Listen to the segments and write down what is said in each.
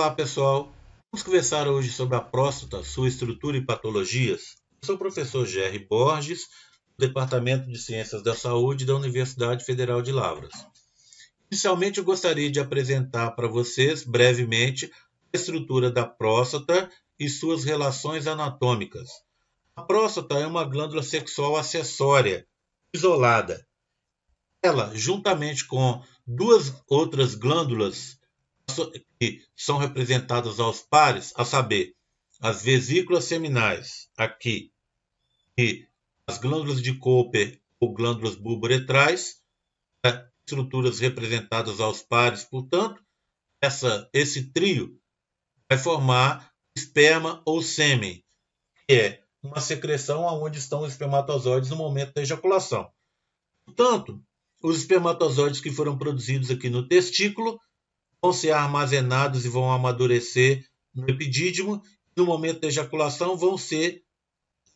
Olá, pessoal. Vamos conversar hoje sobre a próstata, sua estrutura e patologias. Eu sou o professor Jerry Borges, do Departamento de Ciências da Saúde da Universidade Federal de Lavras. Inicialmente, eu gostaria de apresentar para vocês, brevemente, a estrutura da próstata e suas relações anatômicas. A próstata é uma glândula sexual acessória, isolada. Ela, juntamente com duas outras glândulas que são representadas aos pares, a saber, as vesículas seminais, aqui, e as glândulas de Cooper ou glândulas bulboretrais, é, estruturas representadas aos pares, portanto, essa, esse trio vai formar esperma ou sêmen, que é uma secreção onde estão os espermatozoides no momento da ejaculação. Portanto, os espermatozoides que foram produzidos aqui no testículo vão ser armazenados e vão amadurecer no epidídimo. No momento da ejaculação, vão ser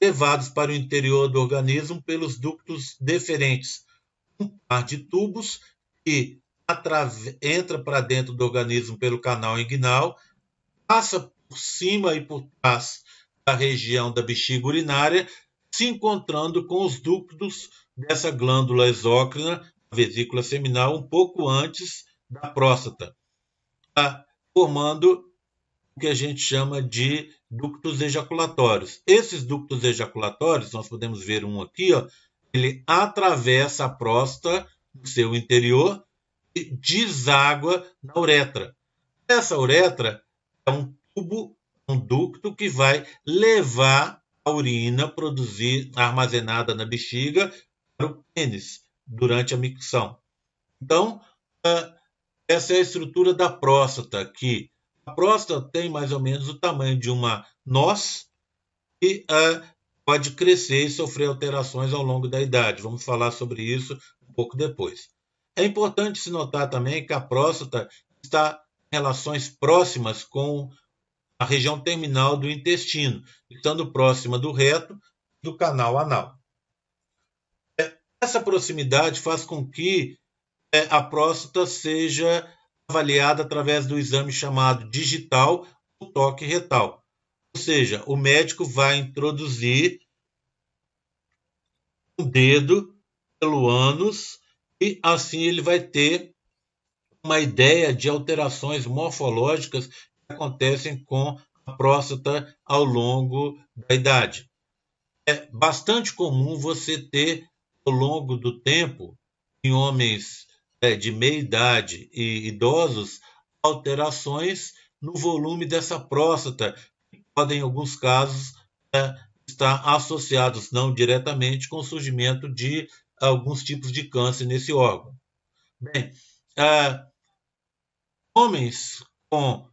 levados para o interior do organismo pelos ductos deferentes, um par de tubos que entra para dentro do organismo pelo canal inguinal, passa por cima e por trás da região da bexiga urinária, se encontrando com os ductos dessa glândula exócrina, vesícula seminal, um pouco antes da próstata formando o que a gente chama de ductos ejaculatórios. Esses ductos ejaculatórios, nós podemos ver um aqui, ó, ele atravessa a próstata no seu interior e deságua na uretra. Essa uretra é um tubo, um ducto que vai levar a urina produzida, armazenada na bexiga, para o pênis durante a micção. Então, uh, essa é a estrutura da próstata, aqui. a próstata tem mais ou menos o tamanho de uma noz e uh, pode crescer e sofrer alterações ao longo da idade. Vamos falar sobre isso um pouco depois. É importante se notar também que a próstata está em relações próximas com a região terminal do intestino, estando próxima do reto do canal anal. Essa proximidade faz com que é, a próstata seja avaliada através do exame chamado digital ou toque retal. Ou seja, o médico vai introduzir um dedo pelo ânus e assim ele vai ter uma ideia de alterações morfológicas que acontecem com a próstata ao longo da idade. É bastante comum você ter ao longo do tempo em homens é, de meia-idade e idosos alterações no volume dessa próstata, que podem, em alguns casos, né, estar associados não diretamente com o surgimento de alguns tipos de câncer nesse órgão. Bem, é, homens com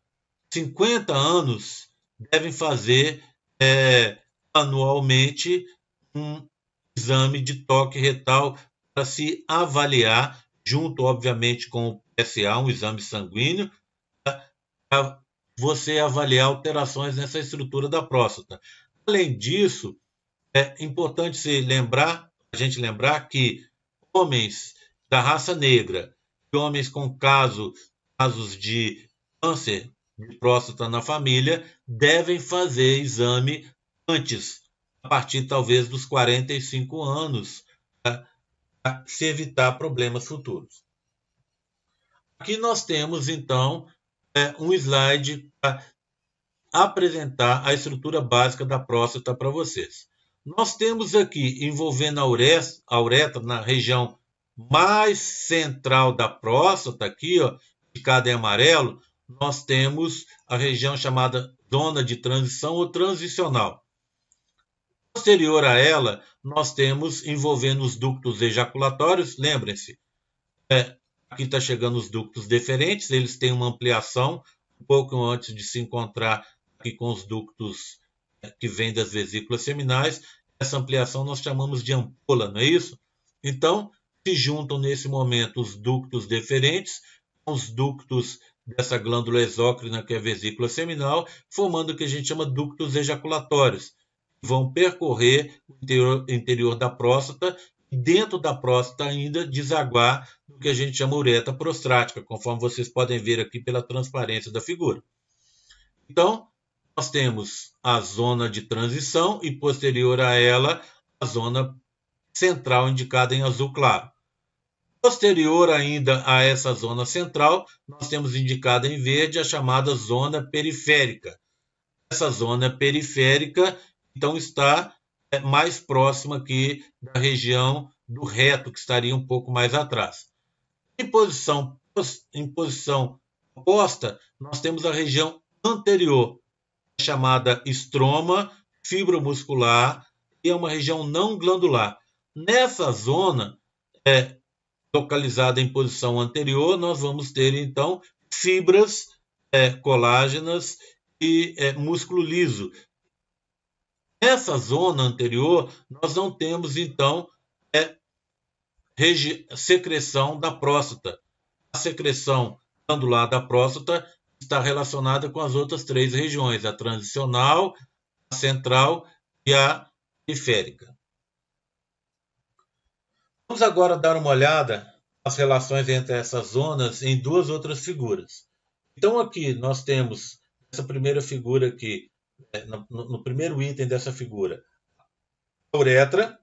50 anos devem fazer é, anualmente um exame de toque retal para se avaliar junto, obviamente, com o PSA, um exame sanguíneo, né, para você avaliar alterações nessa estrutura da próstata. Além disso, é importante se lembrar, a gente lembrar que homens da raça negra e homens com caso, casos de câncer de próstata na família devem fazer exame antes, a partir talvez dos 45 anos, se evitar problemas futuros. Aqui nós temos, então, é, um slide para apresentar a estrutura básica da próstata para vocês. Nós temos aqui, envolvendo a uretra, a uretra na região mais central da próstata, aqui, ó, indicada em amarelo, nós temos a região chamada zona de transição ou transicional. Posterior a ela, nós temos envolvendo os ductos ejaculatórios. Lembrem-se, é, aqui está chegando os ductos deferentes, eles têm uma ampliação um pouco antes de se encontrar aqui com os ductos é, que vêm das vesículas seminais. Essa ampliação nós chamamos de ampola, não é isso? Então, se juntam nesse momento os ductos deferentes com os ductos dessa glândula exócrina, que é a vesícula seminal, formando o que a gente chama ductos ejaculatórios vão percorrer o interior, interior da próstata e dentro da próstata ainda desaguar no que a gente chama ureta prostática, conforme vocês podem ver aqui pela transparência da figura. Então, nós temos a zona de transição e posterior a ela a zona central indicada em azul claro. Posterior ainda a essa zona central, nós temos indicada em verde a chamada zona periférica. Essa zona periférica então está é, mais próxima aqui da região do reto, que estaria um pouco mais atrás. Em posição, em posição oposta, nós temos a região anterior, chamada estroma fibromuscular, e é uma região não glandular. Nessa zona, é, localizada em posição anterior, nós vamos ter então fibras é, colágenas e é, músculo liso, Nessa zona anterior, nós não temos, então, é, secreção da próstata. A secreção glandular da próstata está relacionada com as outras três regiões, a transicional, a central e a periférica. Vamos agora dar uma olhada nas relações entre essas zonas em duas outras figuras. Então, aqui nós temos essa primeira figura aqui, né, no, no primeiro item dessa figura. A uretra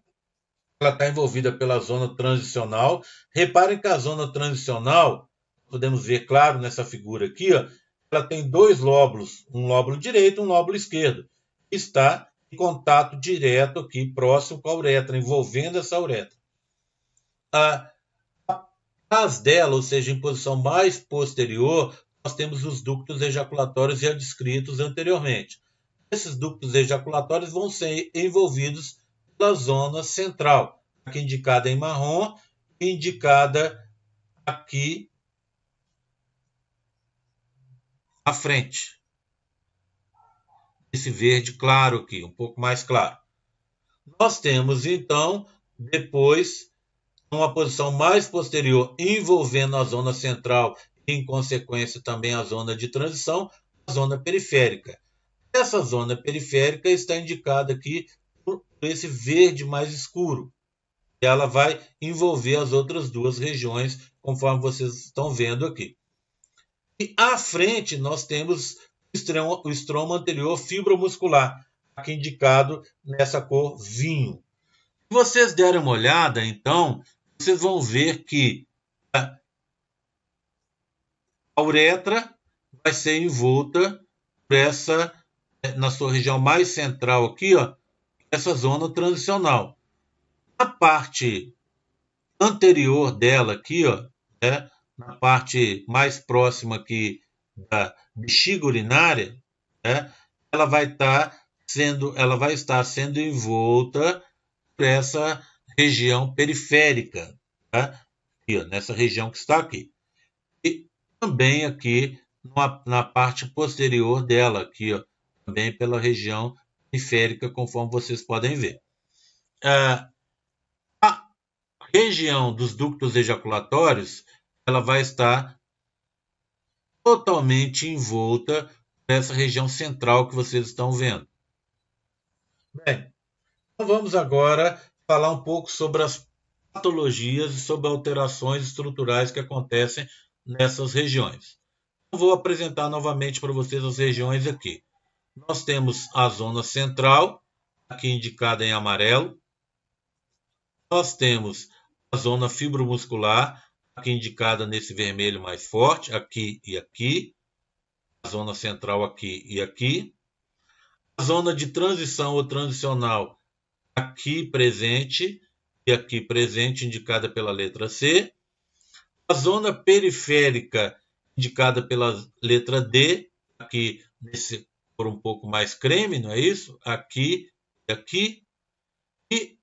ela está envolvida pela zona transicional. Reparem que a zona transicional, podemos ver claro nessa figura aqui, ó, ela tem dois lóbulos, um lóbulo direito e um lóbulo esquerdo. Está em contato direto aqui, próximo com a uretra, envolvendo essa uretra. A atrás dela, ou seja, em posição mais posterior, nós temos os ductos ejaculatórios já descritos anteriormente. Esses ductos ejaculatórios vão ser envolvidos pela zona central, aqui indicada em marrom, indicada aqui à frente. Esse verde claro aqui, um pouco mais claro. Nós temos então depois uma posição mais posterior envolvendo a zona central e, em consequência, também a zona de transição, a zona periférica. Essa zona periférica está indicada aqui por esse verde mais escuro. Ela vai envolver as outras duas regiões, conforme vocês estão vendo aqui. E à frente nós temos o estroma anterior fibromuscular, aqui indicado nessa cor vinho. Se vocês derem uma olhada, então, vocês vão ver que a uretra vai ser envolta por essa na sua região mais central aqui, ó, essa zona transicional. Na parte anterior dela aqui, ó, né, na parte mais próxima aqui da bexiga urinária, né, ela vai estar tá sendo, ela vai estar sendo envolta por essa região periférica, tá? aqui, ó, nessa região que está aqui. E também aqui na, na parte posterior dela, aqui, ó, também pela região periférica, conforme vocês podem ver. É, a região dos ductos ejaculatórios ela vai estar totalmente envolta nessa região central que vocês estão vendo. Bem, então vamos agora falar um pouco sobre as patologias e sobre alterações estruturais que acontecem nessas regiões. Então, vou apresentar novamente para vocês as regiões aqui nós temos a zona central, aqui indicada em amarelo. Nós temos a zona fibromuscular, aqui indicada nesse vermelho mais forte, aqui e aqui. A zona central aqui e aqui. A zona de transição ou transicional aqui presente e aqui presente, indicada pela letra C. A zona periférica, indicada pela letra D, aqui nesse por um pouco mais creme, não é isso? Aqui e aqui. E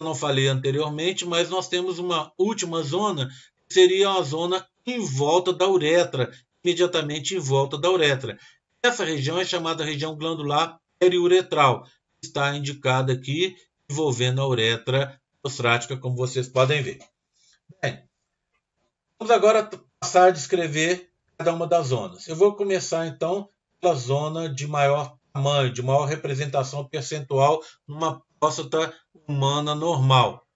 não falei anteriormente, mas nós temos uma última zona, que seria a zona em volta da uretra, imediatamente em volta da uretra. Essa região é chamada região glandular periuretral, está indicada aqui, envolvendo a uretra prostática, como vocês podem ver. Bem, vamos agora passar a descrever cada uma das zonas. Eu vou começar então aquela zona de maior tamanho, de maior representação percentual numa próstata humana normal.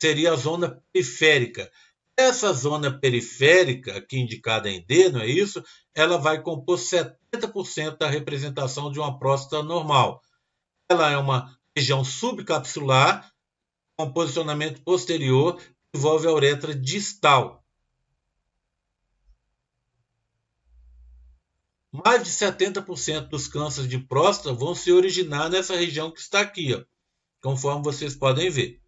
Seria a zona periférica. Essa zona periférica, aqui indicada em D, não é isso? Ela vai compor 70% da representação de uma próstata normal. Ela é uma região subcapsular, com posicionamento posterior, envolve a uretra distal. mais de 70% dos cânceres de próstata vão se originar nessa região que está aqui, ó, conforme vocês podem ver.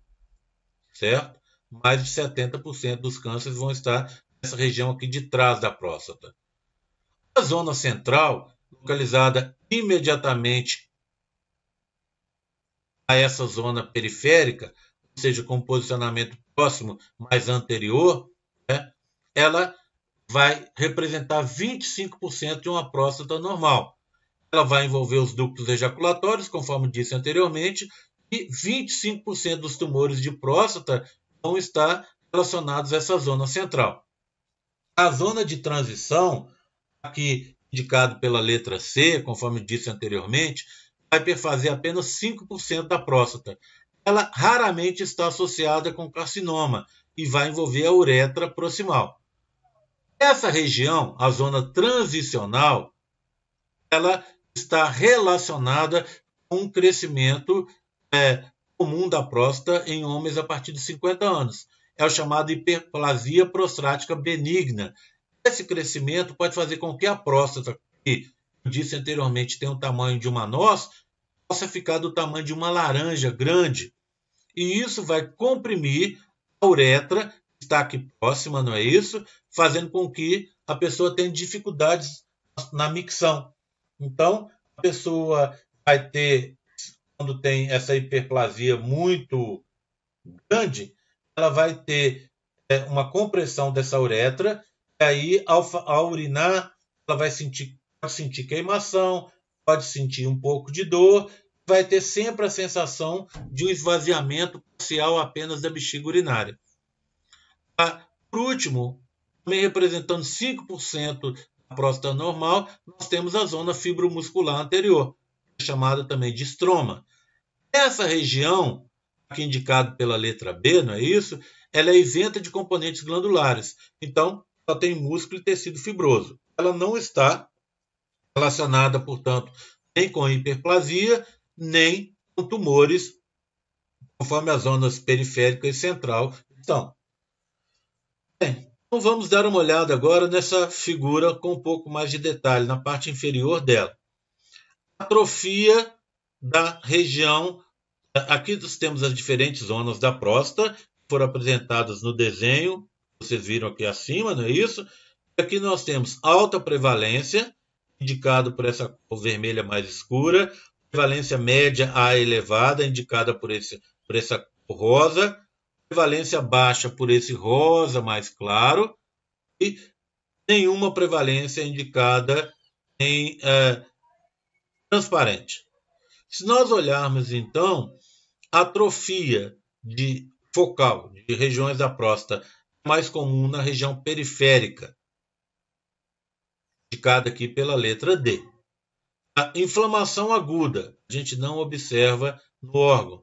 Certo? Mais de 70% dos cânceres vão estar nessa região aqui de trás da próstata. A zona central, localizada imediatamente a essa zona periférica, ou seja, com posicionamento próximo, mas anterior, né, ela vai representar 25% de uma próstata normal. Ela vai envolver os ductos ejaculatórios, conforme disse anteriormente, e 25% dos tumores de próstata vão estar relacionados a essa zona central. A zona de transição, aqui indicado pela letra C, conforme disse anteriormente, vai perfazer apenas 5% da próstata. Ela raramente está associada com carcinoma e vai envolver a uretra proximal. Essa região, a zona transicional, ela está relacionada com o crescimento é, comum da próstata em homens a partir de 50 anos. É o chamado hiperplasia prostática benigna. Esse crescimento pode fazer com que a próstata, que eu disse anteriormente tem o tamanho de uma noz, possa ficar do tamanho de uma laranja grande. E isso vai comprimir a uretra está aqui próxima, não é isso? Fazendo com que a pessoa tenha dificuldades na micção. Então, a pessoa vai ter, quando tem essa hiperplasia muito grande, ela vai ter é, uma compressão dessa uretra, e aí, ao, ao urinar, ela vai sentir, pode sentir queimação, pode sentir um pouco de dor, vai ter sempre a sensação de um esvaziamento parcial apenas da bexiga urinária. Ah, por último, também representando 5% da próstata normal, nós temos a zona fibromuscular anterior, chamada também de estroma. Essa região, aqui indicado pela letra B, não é isso? Ela é isenta de componentes glandulares. Então, ela tem músculo e tecido fibroso. Ela não está relacionada, portanto, nem com hiperplasia, nem com tumores, conforme as zonas periférica e central estão. Bem, então vamos dar uma olhada agora nessa figura com um pouco mais de detalhe, na parte inferior dela. Atrofia da região. Aqui nós temos as diferentes zonas da próstata, foram apresentadas no desenho, vocês viram aqui acima, não é isso? Aqui nós temos alta prevalência, indicado por essa cor vermelha mais escura, prevalência média A elevada, indicada por, esse, por essa cor rosa, prevalência baixa por esse rosa mais claro e nenhuma prevalência indicada em é, transparente. Se nós olharmos então atrofia de focal de regiões da próstata mais comum na região periférica, indicada aqui pela letra D. A inflamação aguda, a gente não observa no órgão.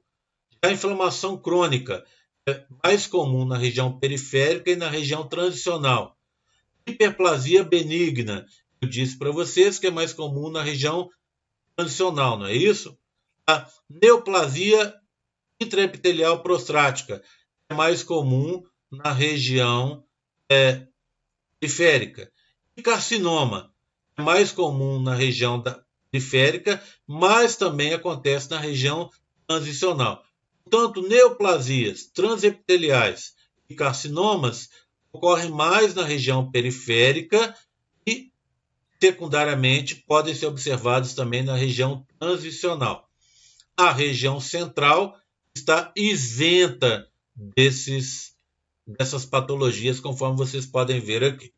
A inflamação crônica, mais comum na região periférica e na região transicional. Hiperplasia benigna, eu disse para vocês que é mais comum na região transicional, não é isso? A neoplasia intraepitelial prostática é mais comum na região é, periférica. E carcinoma é mais comum na região da periférica, mas também acontece na região transicional. Portanto, neoplasias transepiteliais e carcinomas ocorrem mais na região periférica e, secundariamente, podem ser observados também na região transicional. A região central está isenta desses, dessas patologias, conforme vocês podem ver aqui.